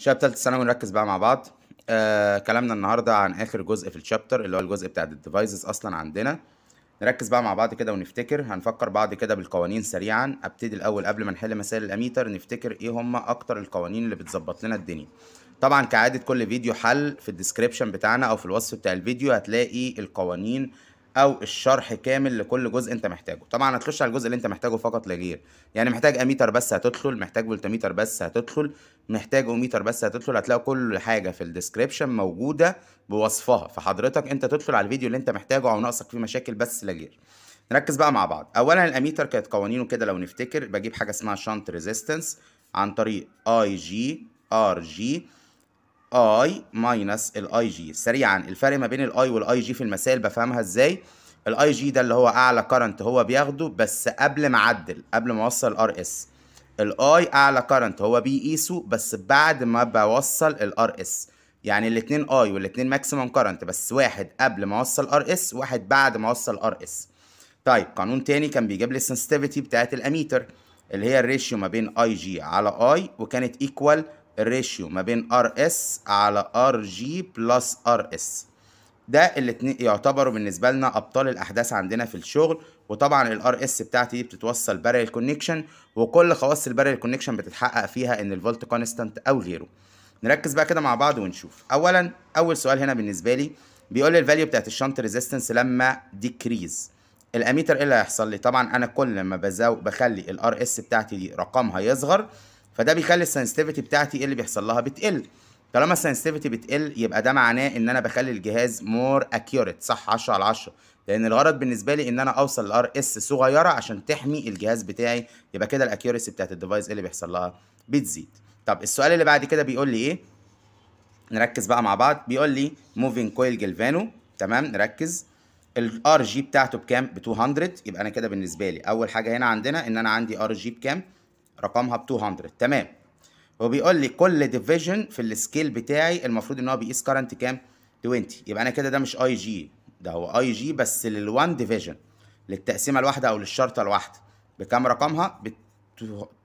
شباب ثالثه ثانوي نركز بقى مع بعض آه كلامنا النهارده عن اخر جزء في الشابتر اللي هو الجزء بتاع الديفايسز اصلا عندنا نركز بقى مع بعض كده ونفتكر هنفكر بعض كده بالقوانين سريعا ابتدي الاول قبل ما نحل مسائل الاميتر نفتكر ايه هم اكتر القوانين اللي بتظبط لنا الدنيا طبعا كعاده كل فيديو حل في الديسكريبشن بتاعنا او في الوصف بتاع الفيديو هتلاقي القوانين او الشرح كامل لكل جزء انت محتاجه طبعا هتخش على الجزء اللي انت محتاجه فقط لا غير يعني محتاج اميتر بس هتدخل محتاج فولتميتر بس هتدخل محتاج اوميتر بس هتدخل هتلاقي كل حاجه في الديسكريبشن موجوده بوصفها فحضرتك انت تدخل على الفيديو اللي انت محتاجه او ناقصك فيه مشاكل بس لا غير نركز بقى مع بعض اولا الاميتر كانت قوانينه كده لو نفتكر بجيب حاجه اسمها شانت ريزيستنس عن طريق اي جي ار جي اي ماينس الاي جي سريعا الفرق ما بين الاي والاي جي في المسائل بفهمها ازاي الاي جي ده اللي هو اعلى كرنت هو بياخده بس قبل ما اعدل قبل ما اوصل ار اس الاي اعلى كرنت هو بيقيسه بس بعد ما بوصل الار اس يعني الاثنين اي والاثنين ماكسيمم كرنت بس واحد قبل ما اوصل ار اس واحد بعد ما اوصل ار اس طيب قانون تاني كان بيجيب لي السنسيتيفيتي بتاعت الاميتر اللي هي الريشيو ما بين اي جي على اي وكانت ايكوال الريشيو ما بين ار اس على ار جي بلس ار اس ده الاتنين يعتبروا بالنسبه لنا ابطال الاحداث عندنا في الشغل وطبعا الار اس بتاعتي دي بتتوصل بارل كونكشن وكل خواص البارل كونكشن بتتحقق فيها ان الفولت كونستانت او غيره نركز بقى كده مع بعض ونشوف اولا اول سؤال هنا بالنسبه لي بيقول لي الفاليو بتاعت الشنط ريزيستنس لما ديكريز الاميتر ايه اللي هيحصل لي طبعا انا كل ما بزاو بخلي الار اس بتاعتي دي رقمها يصغر فده بيخلي السنسيتيفيتي بتاعتي ايه اللي بيحصل لها بتقل طالما السنسيتيفيتي بتقل يبقى ده معناه ان انا بخلي الجهاز مور اكيوريت صح 10 على 10 لان الغرض بالنسبه لي ان انا اوصل لار اس صغيره عشان تحمي الجهاز بتاعي يبقى كده الاكيوريسي بتاعت الديفايس ايه اللي بيحصل لها بتزيد طب السؤال اللي بعد كده بيقول لي ايه نركز بقى مع بعض بيقول لي موفين كويل جلفانو تمام نركز الار جي بتاعته بكام ب 200 يبقى انا كده بالنسبه لي اول حاجه هنا عندنا ان انا عندي ار جي بكام رقمها ب 200 تمام هو بيقول لي كل ديفيجن في السكيل بتاعي المفروض ان هو بيقيس كرنت كام 20 يبقى انا كده ده مش اي جي ده هو اي جي بس لل1 ديفيجن للتقسيمه الواحده او للشرطه الواحده بكام رقمها ب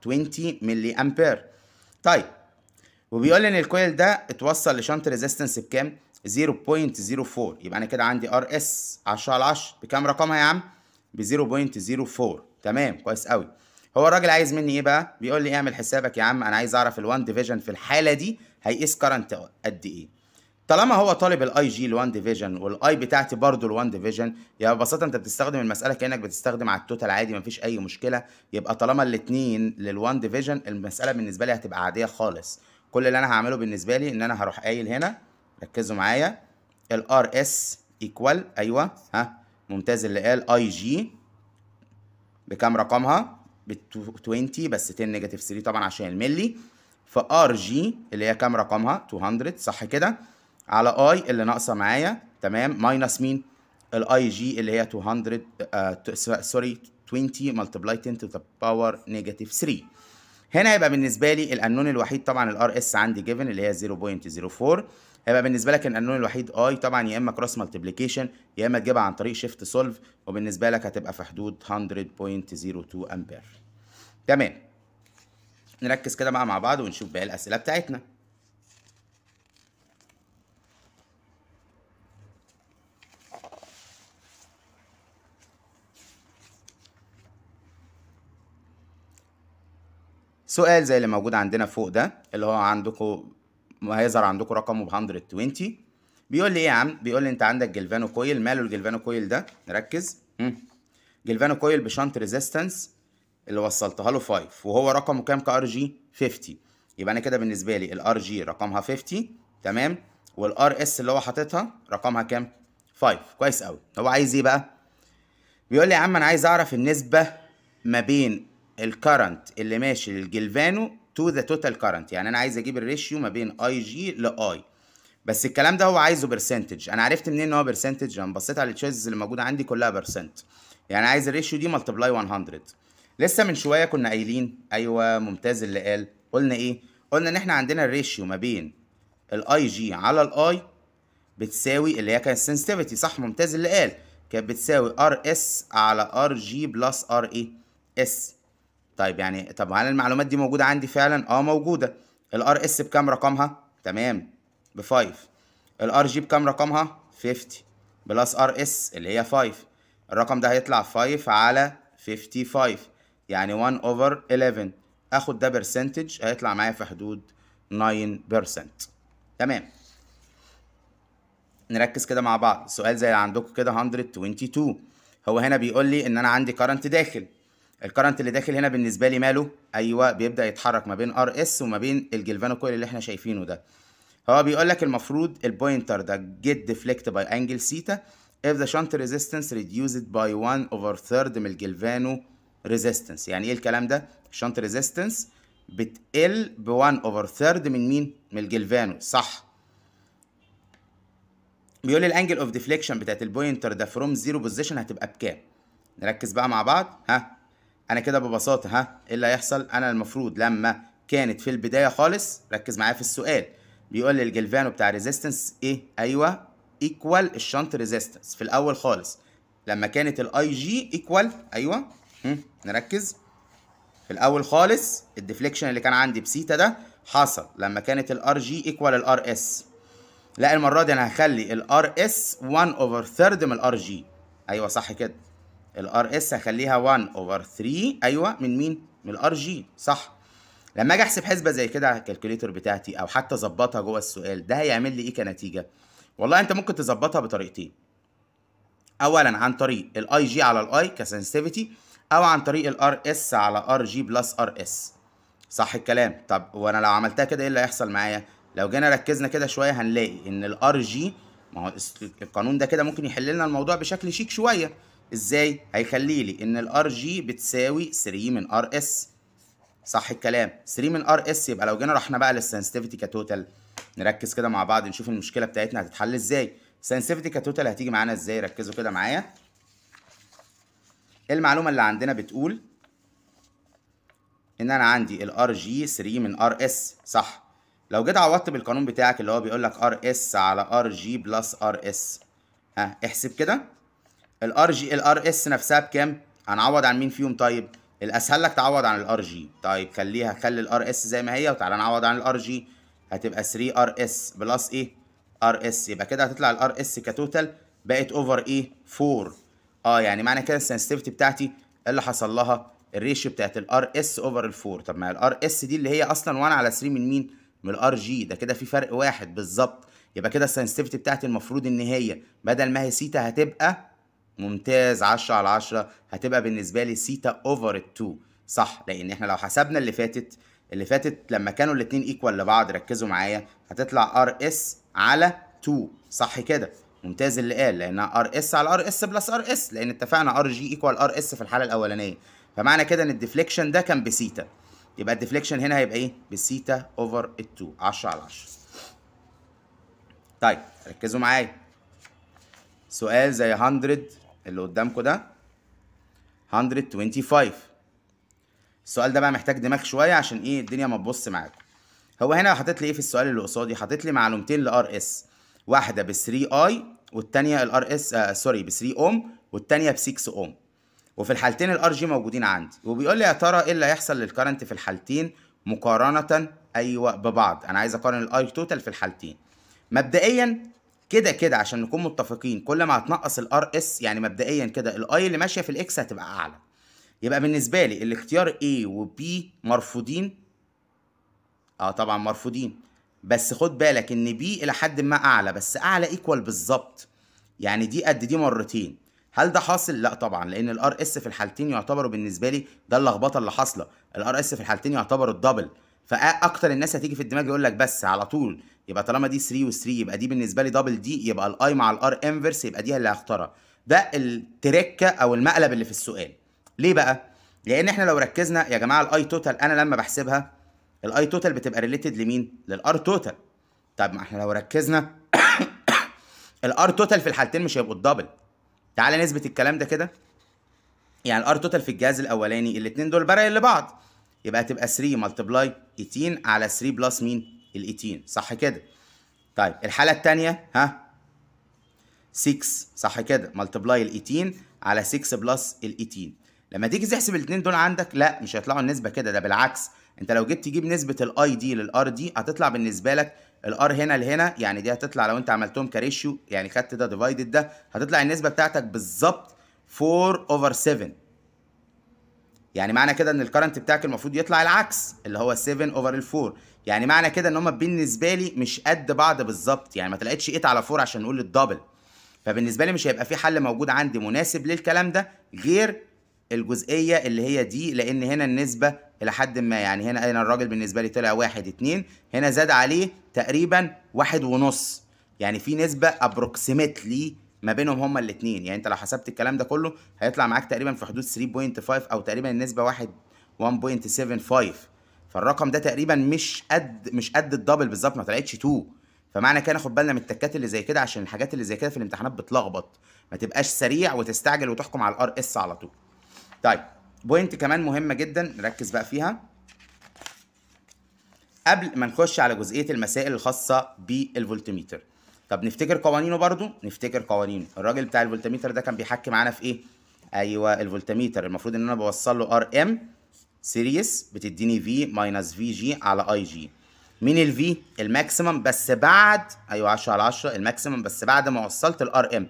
20 ملي امبير طيب وبيقول لي ان الكويل ده اتوصل لشنط ريزيستنس بكام 0.04 يبقى انا كده عندي ار اس 10 على 10 بكام رقمها يا عم ب 0.04 تمام كويس قوي هو الراجل عايز مني ايه بقى بيقول لي اعمل حسابك يا عم انا عايز اعرف ال1 ديفيجن في الحاله دي هيقيس كرنت قد ايه طالما هو طالب الاي جي الوان 1 ديفيجن والاي بتاعتي برضه الوان 1 ديفيجن يبقى ببساطه انت بتستخدم المساله كانك بتستخدم على التوتال عادي مفيش اي مشكله يبقى طالما الاثنين لل1 ديفيجن المساله بالنسبه لي هتبقى عاديه خالص كل اللي انا هعمله بالنسبه لي ان انا هروح قايل هنا ركزوا معايا الار اس ايكوال ايوه ها ممتاز اللي قال اي جي بكام رقمها ب 20 بس 10 نيجاتيف 3 طبعا عشان الملي فار جي اللي هي كام رقمها 200 صح كده على اي اللي ناقصه معايا تمام ماينس مين الاي جي اللي هي 200 سوري سوري 20 ملتبلاي 10 تو ذا باور نيجاتيف 3 هنا يبقى بالنسبه لي الانون الوحيد طبعا الار اس عندي جيفن اللي هي 0.04 هيبقى بالنسبه لك القانون الوحيد اي طبعا يا اما كروس مالتيبليكيشن يا اما تجيبها عن طريق شيفت سولف وبالنسبه لك هتبقى في حدود 100.02 امبير تمام نركز كده بقى مع بعض ونشوف بقى الاسئله بتاعتنا سؤال زي اللي موجود عندنا فوق ده اللي هو عندكم هيظهر عندكم رقمه ب 120 بيقول لي ايه يا عم بيقول لي انت عندك جلفانو كويل ماله الجلفانو كويل ده نركز مم. جلفانو كويل بشنط ريزيستنس اللي وصلتها له 5 وهو رقمه كام كار جي 50 يبقى انا كده بالنسبه لي الار جي رقمها 50 تمام والار اس اللي هو حاططها رقمها كام 5 كويس قوي هو عايز ايه بقى بيقول لي يا عم انا عايز اعرف النسبه ما بين الكرنت اللي ماشي للجلفانو تو ذا توتال كارنت يعني انا عايز اجيب الريشيو ما بين اي جي لاي بس الكلام ده هو عايزه برسنتج انا عرفت منين ان هو برسنتج انا بصيت على التشويسز اللي موجوده عندي كلها برسنت يعني عايز الريشيو دي ملتبلاي 100 لسه من شويه كنا قايلين ايوه ممتاز اللي قال قلنا ايه قلنا ان احنا عندنا الريشيو ما بين الاي جي على الاي بتساوي اللي هي كانت السنسيتيفيتي صح ممتاز اللي قال كانت بتساوي ار اس على ار جي بلس ار اي اس طيب يعني طب هل المعلومات دي موجوده عندي فعلا اه موجوده الار اس بكام رقمها تمام ب 5 الار جي بكام رقمها 50 بلس ار اس اللي هي 5 الرقم ده هيطلع 5 على 55 يعني 1 اوفر 11 اخد ده برسنتج هيطلع معايا في حدود 9% تمام نركز كده مع بعض سؤال زي اللي عندكم كده 122 هو هنا بيقول لي ان انا عندي كارنت داخل الكرنت اللي داخل هنا بالنسبه لي ماله ايوه بيبدا يتحرك ما بين ار اس وما بين الجلفانو كويل اللي احنا شايفينه ده هو بيقول لك المفروض البوينتر ده جيت ديفليكت باي انجل سيتا اف ذا شانت ريزيستنس ريديوزد باي 1 اوفر third من الجلفانو ريزيستنس يعني ايه الكلام ده الشانت ريزيستنس بتقل ب 1 اوفر third من مين من الجلفانو صح بيقول الانجل اوف ديفليكشن بتاعت البوينتر ده فروم زيرو بوزيشن هتبقى بكام نركز بقى مع بعض ها انا كده ببساطه ها ايه اللي هيحصل انا المفروض لما كانت في البدايه خالص ركز معايا في السؤال بيقول لي الجلفانو بتاع ريزيستنس ايه ايوه ايكوال الشنط ريزيستنس في الاول خالص لما كانت الاي جي ايكوال ايوه نركز في الاول خالص الديفليكشن اللي كان عندي بسيتا ده حصل لما كانت الار جي ايكوال الار اس لا المره دي انا هخلي الار اس 1 اوفر ثيرد من الار جي ايوه صح كده الار اس هخليها 1 اوفر 3 ايوه من مين؟ من الار جي صح لما اجي احسب حسبه زي كده على الكالكوليتر بتاعتي او حتى اظبطها جوه السؤال ده هيعمل لي ايه كنتيجه؟ والله انت ممكن تظبطها بطريقتين اولا عن طريق الاي جي على الاي كسنسيفيتي او عن طريق الار اس على ار جي بلس ار اس صح الكلام طب وانا لو عملتها كده ايه اللي هيحصل معايا لو جينا ركزنا كده شويه هنلاقي ان الار جي ما هو القانون ده كده ممكن يحل لنا الموضوع بشكل شيك شويه ازاي هيخلي لي ان الار جي بتساوي 3 من ار اس صح الكلام 3 من ار اس يبقى لو جينا رحنا بقى للسنسيتيفيتي كتوتال نركز كده مع بعض نشوف المشكله بتاعتنا هتتحل ازاي سنسيتيفيتي كتوتال هتيجي معانا ازاي ركزوا كده معايا إيه المعلومه اللي عندنا بتقول ان انا عندي الار جي 3 من ار اس صح لو جيت عوضت بالقانون بتاعك اللي هو بيقول لك ار اس على ار جي بلس ار اس ها احسب كده الار جي الار اس نفسها بكام هنعوض عن مين فيهم طيب الاسهل لك تعوض عن الار جي طيب خليها خلي الار اس زي ما هي وتعالى نعوض عن الار جي هتبقى 3 ار اس بلس ايه ار اس يبقى كده هتطلع الار اس كتوتال بقت اوفر ايه 4 اه يعني معنى كده السنسيتيفيتي بتاعتي اللي حصل لها الريشيو بتاعت الار اس اوفر الفور طب ما الار اس دي اللي هي اصلا 1 على 3 من مين من الار جي ده كده في فرق واحد بالظبط يبقى كده السنسيتيفيتي بتاعتي المفروض ان هي بدل ما هي سيتا هتبقى ممتاز 10 على 10 هتبقى بالنسبه لي سيتا اوفر ال 2 صح لان احنا لو حسبنا اللي فاتت اللي فاتت لما كانوا الاثنين ايكوال لبعض ركزوا معايا هتطلع ار اس على 2 صح كده ممتاز اللي قال لانها ار اس على ار اس بلس ار اس لان اتفقنا ار جي ايكوال ار اس في الحاله الاولانيه فمعنى كده ان الديفليكشن ده كان بسيتا يبقى الديفليكشن هنا هيبقى ايه بسيتا اوفر ال 2 10 على 10 طيب ركزوا معايا سؤال زي 100 اللي قدامكم ده 125 السؤال ده بقى محتاج دماغ شويه عشان ايه الدنيا ما تبص معاكم هو هنا حاطط لي ايه في السؤال اللي قصادي حاطط لي معلومتين لار اس واحده ب 3 اي والثانيه الار اس آه سوري ب 3 اوم والثانيه ب 6 اوم وفي الحالتين الار جي موجودين عندي وبيقول لي يا ترى ايه اللي هيحصل للكرنت في الحالتين مقارنه ايوه ببعض انا عايز اقارن الاي توتال في الحالتين مبدئيا كده كده عشان نكون متفقين كل ما هتنقص الار اس يعني مبدئيا كده الاي اللي ماشيه في الاكس هتبقى اعلى يبقى بالنسبه لي الاختيار اي وبي مرفوضين اه طبعا مرفوضين بس خد بالك ان بي الى حد ما اعلى بس اعلى ايكوال بالظبط يعني دي قد دي مرتين هل ده حاصل لا طبعا لان الار اس في الحالتين يعتبروا بالنسبه لي ده اللخبطه اللي حاصله الار اس في الحالتين يعتبروا الدبل فاكتر الناس هتيجي في الدماغ يقول لك بس على طول يبقى طالما دي 3 و3 يبقى دي بالنسبه لي دبل دي يبقى الاي مع الار انفرس يبقى دي اللي هختارها ده التركه او المقلب اللي في السؤال ليه بقى لان احنا لو ركزنا يا جماعه الاي توتال انا لما بحسبها الاي توتال بتبقى ريليتد لمين للار توتال طب ما احنا لو ركزنا الار توتال في الحالتين مش هيبقوا الدبل تعالى نثبت الكلام ده كده يعني الار توتال في الجهاز الاولاني الاثنين دول برايل لبعض يبقى تبقى 3 ملتبلاي 18 على 3 بلس مين ال 18 صح كده طيب الحاله الثانيه ها 6 صح كده ملتبلاي ال 18 على 6 بلس ال 18 لما تيجي تحسب الاثنين دول عندك لا مش هيطلعوا النسبه كده ده بالعكس انت لو جيت تجيب نسبه الاي دي للار دي هتطلع بالنسبه لك الار هنا لهنا يعني دي هتطلع لو انت عملتهم كريشيو يعني خدت ده ديفايدد ده هتطلع النسبه بتاعتك بالظبط 4 اوفر 7 يعني معنى كده ان الكرنت بتاعك المفروض يطلع العكس اللي هو 7 اوفر ال 4 يعني معنى كده ان هما بالنسبه لي مش قد بعض بالظبط يعني ما طلعتش 8 على 4 عشان نقول الدبل فبالنسبه لي مش هيبقى في حل موجود عندي مناسب للكلام ده غير الجزئيه اللي هي دي لان هنا النسبه الى حد ما يعني هنا انا الراجل بالنسبه لي طلع واحد اتنين هنا زاد عليه تقريبا واحد ونص يعني في نسبه ابروكسيمتلي ما بينهم هما الاثنين يعني انت لو حسبت الكلام ده كله هيطلع معاك تقريبا في حدود 3.5 او تقريبا النسبه واحد 1.75 فالرقم ده تقريبا مش قد مش قد الدبل بالظبط ما طلعتش 2 فمعنى كده ناخد بالنا من التكات اللي زي كده عشان الحاجات اللي زي كده في الامتحانات بتلخبط ما تبقاش سريع وتستعجل وتحكم على الار اس على طول طيب بوينت كمان مهمه جدا نركز بقى فيها قبل ما نخش على جزئيه المسائل الخاصه بالفولتميتر طب نفتكر قوانينه برضو نفتكر قوانينه الراجل بتاع الفولتميتر ده كان بيحكي معانا في ايه ايوه الفولتميتر المفروض ان انا بوصل له ار ام سيريس بتديني في ماينس في جي على اي جي مين الفي الماكسيمم بس بعد ايوه 10 على 10 الماكسيمم بس بعد ما وصلت الار ام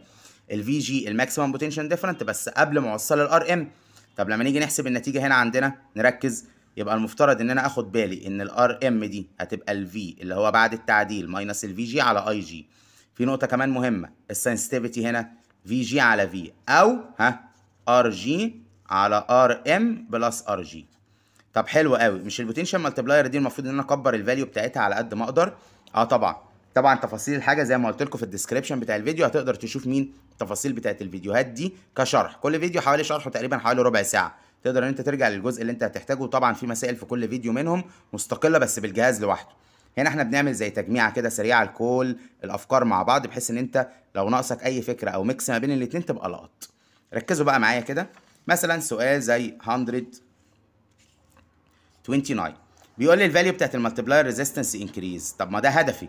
الفي جي الماكسيمم بوتنشال ديفرنت بس قبل ما اوصل الار ام طب لما نيجي نحسب النتيجه هنا عندنا نركز يبقى المفترض ان انا اخد بالي ان الار ام دي هتبقى الفي اللي هو بعد التعديل ماينس الفي جي على اي جي في نقطه كمان مهمه السنسيتيفيتي هنا في جي على في او ها ار جي على ار ام بلس ار جي طب حلو قوي مش البوتنشال مالتبلاير دي المفروض ان انا اكبر الفاليو بتاعتها على قد ما اقدر اه طبعا طبعا تفاصيل الحاجه زي ما قلت لكم في الديسكربشن بتاع الفيديو هتقدر تشوف مين التفاصيل بتاعت الفيديوهات دي كشرح كل فيديو حوالي شرحه تقريبا حوالي ربع ساعه تقدر ان انت ترجع للجزء اللي انت هتحتاجه طبعا في مسائل في كل فيديو منهم مستقله بس بالجهاز لوحده هنا احنا بنعمل زي تجميعه كده سريعه لكل الافكار مع بعض بحيث ان انت لو ناقصك اي فكره او ميكس ما بين الاثنين تبقى لقط ركزوا بقى معايا كده مثلا سؤال زي 129 بيقول لي الفاليو بتاعت الملتبلاير ريزيستنس انكريز طب ما ده هدفي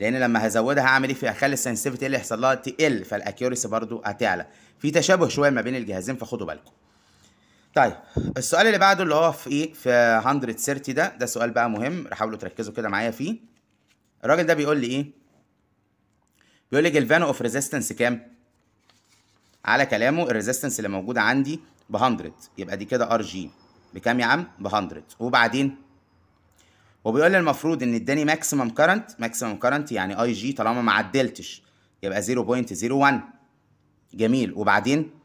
لان لما هزودها هعمل ايه في اخلي السنسيفيتي اللي يحصل لها تقل فالاكيورسي برضو هتعلى في تشابه شويه ما بين الجهازين فخدوا بالكم طيب السؤال اللي بعده اللي هو في ايه في 130 ده ده سؤال بقى مهم حاولوا تركزوا كده معايا فيه الراجل ده بيقول لي ايه بيقول لي جلفانو اوف ريزيستنس كام على كلامه الريزيستنس اللي موجوده عندي ب 100 يبقى دي كده ار جي بكام يا عم ب 100 وبعدين وبيقول لي المفروض ان اداني ماكسيمم كارنت ماكسيمم كارنت يعني اي جي طالما ما عدلتش يبقى 0.01 جميل وبعدين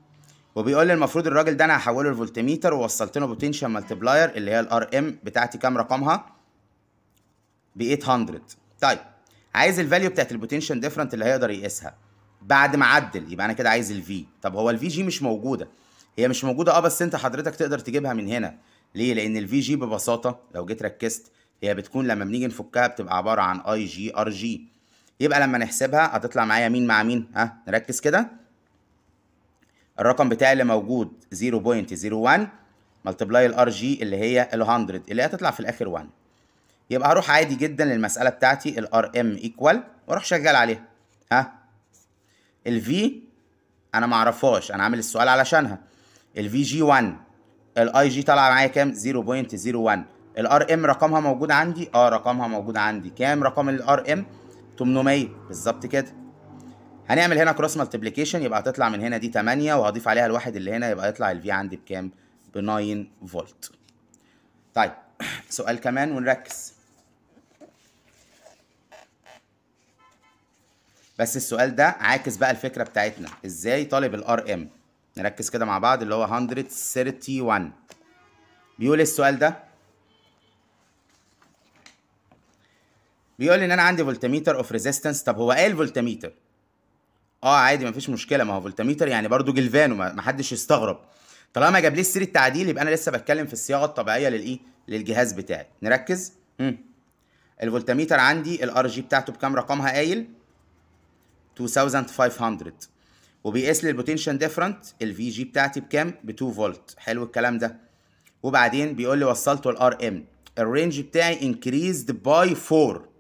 وبيقول لي المفروض الراجل ده انا هحوله لفولتميتر ووصلت له بوتنشال بلاير اللي هي الار ام بتاعتي كام رقمها ب 800 طيب عايز الفاليو بتاعت البوتنشال ديفرنت اللي هيقدر يقيسها بعد ما عدل يبقى انا كده عايز الفي طب هو الفي جي مش موجوده هي مش موجوده اه بس انت حضرتك تقدر تجيبها من هنا ليه لان الفي جي ببساطه لو جيت ركزت هي بتكون لما بنيجي نفكها بتبقى عباره عن اي جي ار جي يبقى لما نحسبها هتطلع معايا مين مع مين ها نركز كده الرقم بتاعي اللي موجود 0.01 ملتبلاي الار جي اللي هي ال 100 اللي هتطلع في الاخر 1 يبقى هروح عادي جدا للمساله بتاعتي الار ام ايكوال واروح شغال عليها ها الفي انا ما اعرفهاش انا عامل السؤال علشانها الفي جي 1 الاي جي طالعه معايا كام 0.01 الار ام رقمها موجود عندي اه رقمها موجود عندي كام رقم الار ام 800 بالظبط كده هنعمل هنا كروس مالتيبليكيشن يبقى هتطلع من هنا دي 8 وهضيف عليها الواحد اللي هنا يبقى يطلع الفي عندي بكام ب 9 فولت طيب سؤال كمان ونركز بس السؤال ده عاكس بقى الفكره بتاعتنا ازاي طالب الار ام نركز كده مع بعض اللي هو 131 بيقول إيه السؤال ده بيقول ان انا عندي فولتميتر اوف ريزيستنس طب هو ايه الفولتميتر اه عادي مفيش مشكله ما هو فولتميتر يعني برضو جلفانو ما حدش يستغرب طالما جاب لي سيره تعديل يبقى انا لسه بتكلم في الصياغه الطبيعيه للايه للجهاز بتاعي نركز مم. الفولتميتر عندي الار جي بتاعته بكام رقمها قايل 2500 وبيقيس لي البوتنشال ديفرنت الفي جي بتاعتي بكام ب 2 فولت حلو الكلام ده وبعدين بيقول لي وصلته الار ام الرينج بتاعي انكريزد باي 4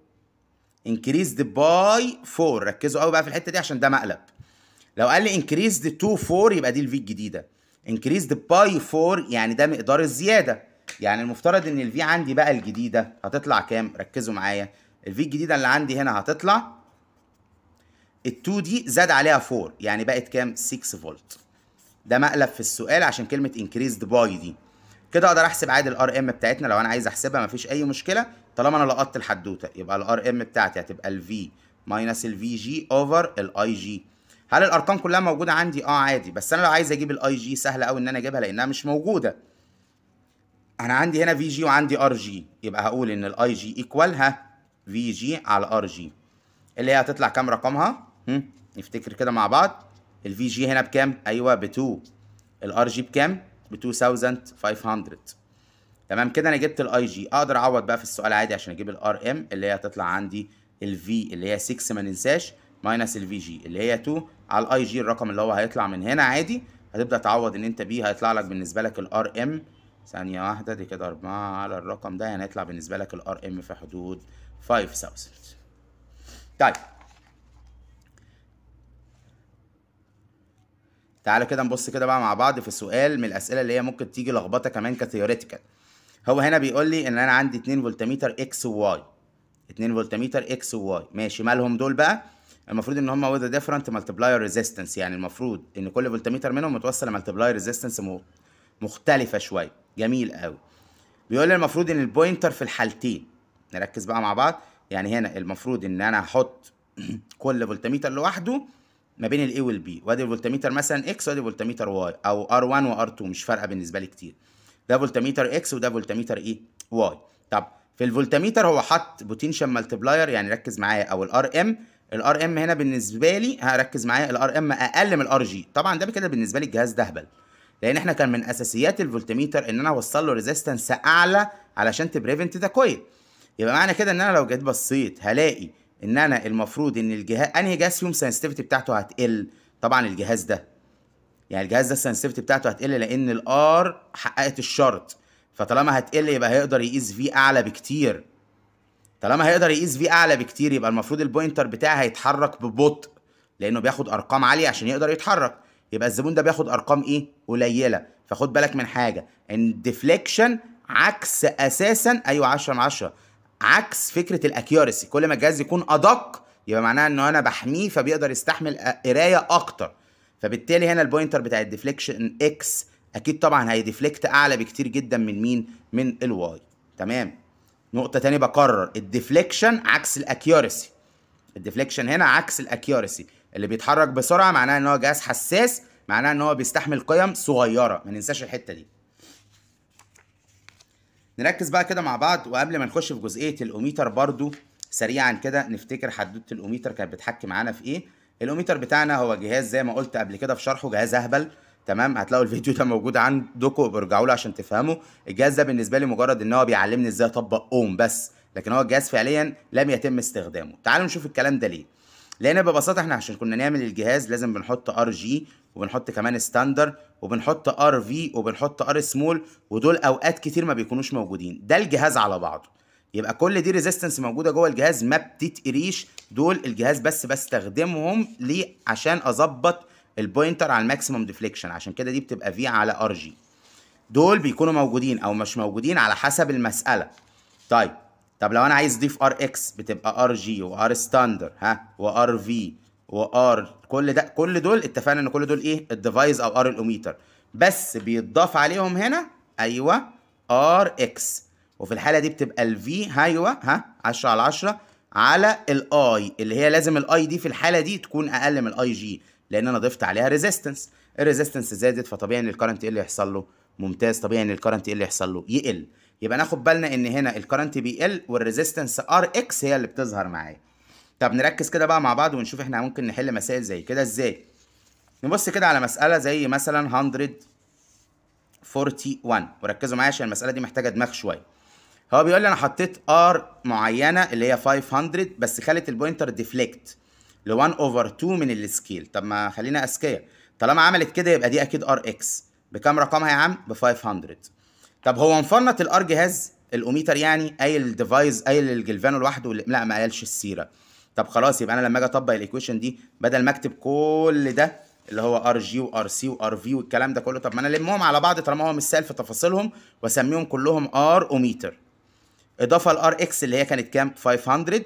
increased by 4 ركزوا قوي بقى في الحته دي عشان ده مقلب لو قال لي increased to 4 يبقى دي الفي الجديده increased by 4 يعني ده مقدار الزياده يعني المفترض ان الفي عندي بقى الجديده هتطلع كام ركزوا معايا الفي الجديده اللي عندي هنا هتطلع ال2 دي زاد عليها 4 يعني بقت كام 6 فولت ده مقلب في السؤال عشان كلمه increased by دي كده اقدر احسب عادي الار ام بتاعتنا لو انا عايز احسبها مفيش اي مشكله طالما انا لقطت الحدوته يبقى الار ام بتاعتي هتبقى الفي ماينس الفي جي اوفر الاي جي هل الارقام كلها موجوده عندي اه عادي بس انا لو عايز اجيب الاي جي سهل قوي ان انا اجيبها لانها مش موجوده انا عندي هنا في جي وعندي ار جي يبقى هقول ان الاي جي ايكوال ها في جي على ار جي اللي هي هتطلع كام رقمها هم؟ نفتكر كده مع بعض الفي جي هنا بكام ايوه ب 2 الار جي بكام ب 2500 تمام كده انا جبت الاي جي اقدر اعوض بقى في السؤال عادي عشان اجيب الار ام اللي هي هتطلع عندي الفي اللي هي 6 ما ننساش ماينس الفي جي اللي هي 2 على الاي جي الرقم اللي هو هيطلع من هنا عادي هتبدا تعوض ان انت بيه هيطلع لك بالنسبه لك الار ام ثانيه واحده دي كده 4 على الرقم ده يعني هيطلع بالنسبه لك الار ام في حدود 5000 طيب تعالى كده نبص كده بقى مع بعض في سؤال من الاسئله اللي هي ممكن تيجي لخبطه كمان كثيوريتيكال هو هنا بيقول لي ان انا عندي 2 فولتميتر اكس وواي 2 فولتميتر اكس وواي ماشي مالهم دول بقى المفروض ان هم وذ ديفرنت مالتيبلاير ريزيستنس يعني المفروض ان كل فولتميتر منهم متوصل لمالتيبلاير ريزيستنس مختلفه شويه جميل قوي بيقول لي المفروض ان البوينتر في الحالتين نركز بقى مع بعض يعني هنا المفروض ان انا احط كل فولتميتر لوحده ما بين الاي والبي وادي الفولتميتر مثلا اكس وادي الفولتميتر واي او ار1 وار2 مش فارقه بالنسبه لي كتير ده فولتميتر اكس وده فولتميتر اي واي طب في الفولتميتر هو حط بوتنشال ملتبلاير يعني ركز معايا او الار ام الار ام هنا بالنسبه لي هركز معايا الار ام اقل من الار جي طبعا ده كده بالنسبه لي الجهاز دهبل لان احنا كان من اساسيات الفولتميتر ان انا اوصل له ريزيستنس اعلى علشان تبريفنت ذا كويل يبقى معنى كده ان انا لو جيت بصيت هلاقي ان انا المفروض ان الجهاز انهي جهاز فيهم سنسيتيفيتي بتاعته هتقل طبعا الجهاز ده يعني الجهاز ده السنسيفتي بتاعته هتقل لان الار حققت الشرط فطالما هتقل يبقى هيقدر يقيس في اعلى بكتير طالما هيقدر يقيس في اعلى بكتير يبقى المفروض البوينتر بتاعي هيتحرك ببطء لانه بياخد ارقام عاليه عشان يقدر يتحرك يبقى الزبون ده بياخد ارقام ايه قليله فخد بالك من حاجه ان الديفليكشن عكس اساسا ايوه 10 من 10 عكس فكره الاكيورسي كل ما الجهاز يكون ادق يبقى معناها ان انا بحميه فبيقدر يستحمل قرايه اكتر فبالتالي هنا البوينتر بتاع الديفليكشن اكس اكيد طبعا هيديفليكت اعلى بكتير جدا من مين من الواي تمام نقطه تانية بكرر الديفليكشن عكس الاكيورسي الديفليكشن هنا عكس الاكيورسي اللي بيتحرك بسرعه معناها ان هو جهاز حساس معناها ان هو بيستحمل قيم صغيره ما ننساش الحته دي نركز بقى كده مع بعض وقبل ما نخش في جزئيه الاوميتر برضو سريعا كده نفتكر حدوته الاوميتر كانت بتحكي معانا في ايه الاوميتر بتاعنا هو جهاز زي ما قلت قبل كده في شرحه جهاز اهبل تمام هتلاقوا الفيديو ده موجود عندكم برجعوا له عشان تفهموا الجهاز ده بالنسبه لي مجرد ان هو بيعلمني ازاي اطبق اوم بس لكن هو الجهاز فعليا لم يتم استخدامه تعالوا نشوف الكلام ده ليه لان ببساطه احنا عشان كنا نعمل الجهاز لازم بنحط ار جي وبنحط كمان ستاندر وبنحط ار في وبنحط ار سمول ودول اوقات كتير ما بيكونوش موجودين ده الجهاز على بعضه يبقى كل دي ريزيستنس موجوده جوه الجهاز ما بتتقريش دول الجهاز بس بستخدمهم ليه عشان اظبط البوينتر على الماكسيمم ديفليكشن عشان كده دي بتبقى في على ار جي دول بيكونوا موجودين او مش موجودين على حسب المساله طيب طب لو انا عايز اضيف ار اكس بتبقى ار جي وار ستاندر ها وار في وار كل ده كل دول اتفقنا ان كل دول ايه الديفايس او ار الاوميتر بس بيتضاف عليهم هنا ايوه ار اكس وفي الحاله دي بتبقى V هايوه ها 10 أيوة، على 10 على I اللي هي لازم I دي في الحاله دي تكون اقل من I جي لان انا ضفت عليها ريزيستنس الريزيستنس زادت فطبيعي ان الكرنت ايه اللي يحصل له ممتاز طبيعي ان الكرنت ايه اللي يحصل له يقل يبقى ناخد بالنا ان هنا الكرنت بيقل والريزيستنس ار اكس هي اللي بتظهر معايا طب نركز كده بقى مع بعض ونشوف احنا ممكن نحل مسائل زي كده ازاي نبص كده على مساله زي مثلا 141 وركزوا معايا عشان المساله دي محتاجه دماغ شويه هو بيقول لي انا حطيت ار معينه اللي هي 500 بس خلت البوينتر ديفليكت ل 1 اوفر 2 من السكيل طب ما خلينا اذكياء طالما عملت كده يبقى دي اكيد ار اكس بكام رقمها يا عم ب 500 طب هو مفنط الار جهاز الاوميتر يعني قايل الديفايس قايل الجلفانو لوحده لا ما قالش السيره طب خلاص يبقى انا لما اجي اطبق الايكويشن دي بدل ما اكتب كل ده اللي هو ار جي وار سي وار في والكلام ده كله طب ما انا المهم على بعض طالما هو مش سائل في تفاصيلهم واسميهم كلهم ار اوميتر اضافه لار اكس اللي هي كانت كام 500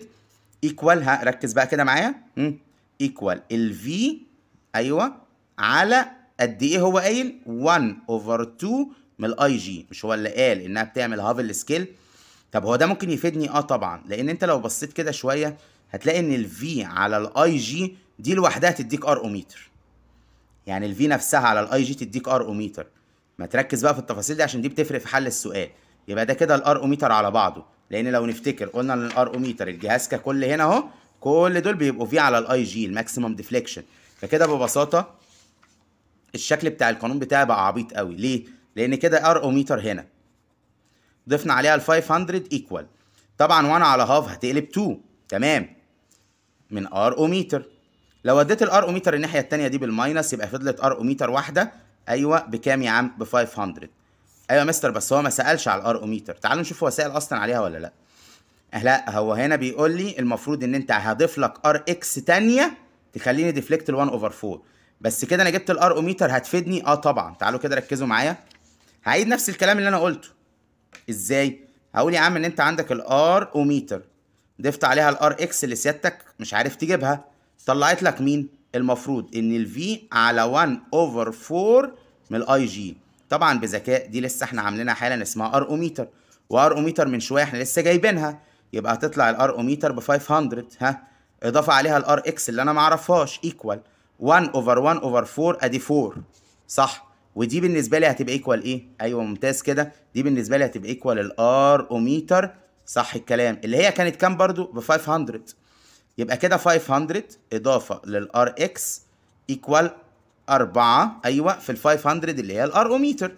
ايكوال ها ركز بقى كده معايا ايكوال الفي ايوه على قد ايه هو قايل 1 اوفر 2 من الاي جي مش هو اللي قال انها بتعمل هافل سكيل طب هو ده ممكن يفيدني اه طبعا لان انت لو بصيت كده شويه هتلاقي ان الفي على الاي جي دي لوحدها تديك ار اوميتر يعني الفي نفسها على الاي جي تديك ار اوميتر ما تركز بقى في التفاصيل دي عشان دي بتفرق في حل السؤال يبقى ده كده الارقوميتر على بعضه لان لو نفتكر قلنا ان الارقوميتر الجهاز ككل هنا اهو كل دول بيبقوا فيه على الاي جي الماكسيمم ديفليكشن فكده ببساطه الشكل بتاع القانون بتاعي بقى عبيط قوي ليه لان كده ارقوميتر هنا ضفنا عليها ال 500 ايكوال طبعا وانا على هاف هتقلب 2 تمام من ارقوميتر لو او الارقوميتر الناحيه الثانيه دي بالماينس يبقى فضلت ارقوميتر واحده ايوه بكام يا عم ب 500 ايوه يا مستر بس هو ما سالش على الار او ميتر تعالوا نشوف هو سال اصلا عليها ولا لا أه، لا هو هنا بيقول لي المفروض ان انت هضيف لك ار اكس ثانيه تخليني ديفليكت ال1 اوفر 4 بس كده انا جبت الار او ميتر هتفيدني اه طبعا تعالوا كده ركزوا معايا هعيد نفس الكلام اللي انا قلته ازاي هقول يا عم ان انت عندك الار او ميتر ضفت عليها الار اكس اللي سيادتك مش عارف تجيبها طلعت لك مين المفروض ان الفي على 1 اوفر 4 من الاي جي طبعا بذكاء دي لسه احنا عاملينها حالا اسمها ارقوميتر وارقوميتر من شويه احنا لسه جايبينها يبقى هتطلع الارقوميتر ب 500 ها اضافه عليها الار اكس اللي انا ما اعرفهاش ايكوال 1 اوفر 1 اوفر 4 ادي 4 صح ودي بالنسبه لي هتبقى ايكوال ايه ايوه ممتاز كده دي بالنسبه لي هتبقى ايكوال الار اوميتر صح الكلام اللي هي كانت كام برضو ب 500 يبقى كده 500 اضافه للار اكس ايكوال أربعة أيوة في ال 500 اللي هي الأروميتر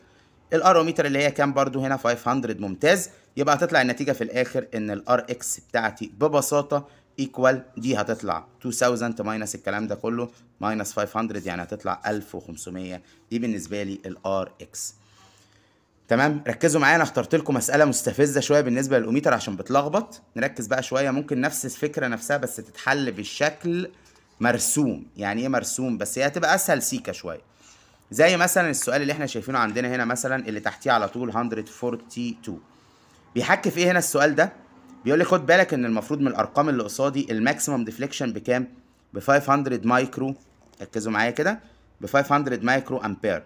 الأروميتر اللي هي كام برضو هنا 500 ممتاز يبقى هتطلع النتيجة في الآخر إن الـ إكس بتاعتي ببساطة ايكوال دي هتطلع 2000 ماينس الكلام ده كله ماينس 500 يعني هتطلع 1500 دي بالنسبة لي الـ إكس تمام ركزوا معايا انا اخترت لكم مساله مستفزه شويه بالنسبه للاوميتر عشان بتلخبط نركز بقى شويه ممكن نفس الفكره نفسها بس تتحل بالشكل مرسوم يعني ايه مرسوم بس هي هتبقى اسهل سيكه شويه زي مثلا السؤال اللي احنا شايفينه عندنا هنا مثلا اللي تحتيه على طول 142 بيحكي في ايه هنا السؤال ده بيقول لي خد بالك ان المفروض من الارقام اللي قصادي الماكسيمم ديفليكشن بكام ب 500 مايكرو ركزوا معايا كده ب 500 مايكرو امبير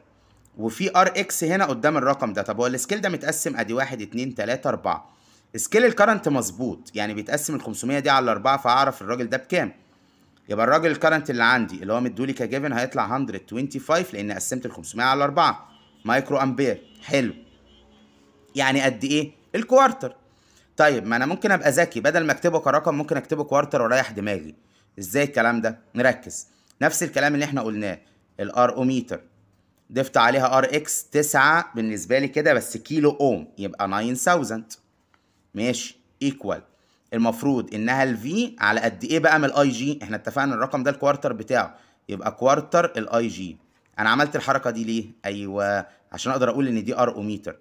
وفي ار اكس هنا قدام الرقم ده طب هو السكيل ده متقسم ادي 1 2 3 4 سكيل الكرنت مظبوط يعني بيتقسم ال 500 دي على 4 فاعرف الراجل ده بكام يبقى الراجل الكرنت اللي عندي اللي هو مدولي كجيفن هيطلع 125 لان قسمت ال 500 على 4 مايكرو امبير حلو يعني قد ايه الكوارتر طيب ما انا ممكن ابقى ذكي بدل ما اكتبه كرقم ممكن اكتبه كوارتر واريح دماغي ازاي الكلام ده نركز نفس الكلام اللي احنا قلناه الار اوميتر ضفت عليها ار اكس 9 بالنسبه لي كده بس كيلو اوم يبقى 9000 ماشي ايكوال المفروض انها الفي على قد ايه بقى من الاي جي احنا اتفقنا الرقم ده الكوارتر بتاعه يبقى كوارتر الاي جي انا عملت الحركه دي ليه ايوه عشان اقدر اقول ان دي ار متر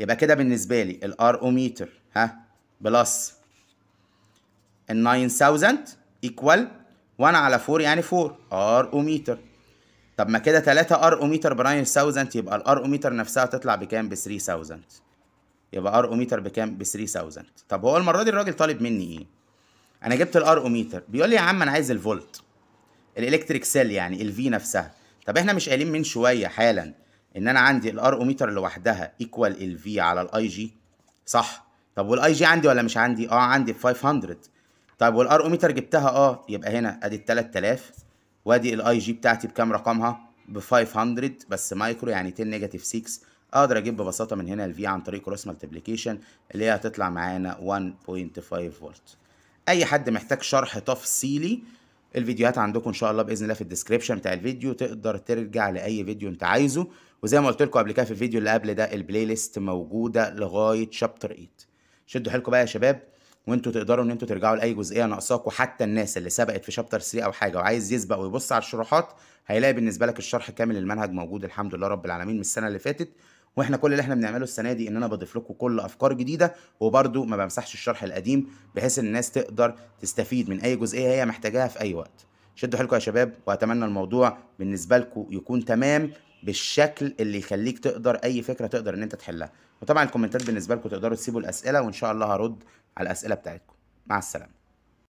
يبقى كده بالنسبه لي الار متر ها بلس ال 9000 ايكوال 1 على 4 يعني 4 ار متر طب ما كده 3 ار متر ب 9000 يبقى الار متر نفسها تطلع بكام ب 3000 يبقى ار او بكام ب 3000 طب هو المره دي الراجل طالب مني ايه انا جبت الار او بيقول لي يا عم انا عايز الفولت الالكتريك سيل يعني الفي نفسها طب احنا مش قايلين من شويه حالا ان انا عندي الار او لوحدها ايكوال الفي على الاي جي صح طب والاي جي عندي ولا مش عندي اه عندي ب 500 طب والار او جبتها اه يبقى هنا ادي ال 3000 وادي الاي جي بتاعتي بكام رقمها ب 500 بس مايكرو يعني 10 نيجاتيف 6 اقدر اجيب ببساطه من هنا الفي عن طريق كروس مالتيبليكيشن اللي هي هتطلع معانا 1.5 فولت اي حد محتاج شرح تفصيلي الفيديوهات عندكم ان شاء الله باذن الله في الديسكريبشن بتاع الفيديو تقدر ترجع لاي فيديو انت عايزه وزي ما قلت لكم قبل كده في الفيديو اللي قبل ده البلاي ليست موجوده لغايه شابتر 8 شدوا حيلكم بقى يا شباب وانتوا تقدروا ان انتوا ترجعوا لاي جزئيه ناقصاكوا حتى الناس اللي سبقت في شابتر 3 او حاجه وعايز يسبق ويبص على الشروحات هيلاقي بالنسبه لك الشرح كامل المنهج موجود الحمد لله رب العالمين من السنه اللي فاتت واحنا كل اللي احنا بنعمله السنه دي ان انا بضيف لكم كل افكار جديده وبرده ما بمسحش الشرح القديم بحيث ان الناس تقدر تستفيد من اي جزئيه هي محتاجاها في اي وقت شدوا حيلكم يا شباب واتمنى الموضوع بالنسبه لكم يكون تمام بالشكل اللي يخليك تقدر اي فكره تقدر ان انت تحلها وطبعا الكومنتات بالنسبه لكم تقدروا تسيبوا الاسئله وان شاء الله هرد على الاسئله بتاعتكم مع السلامه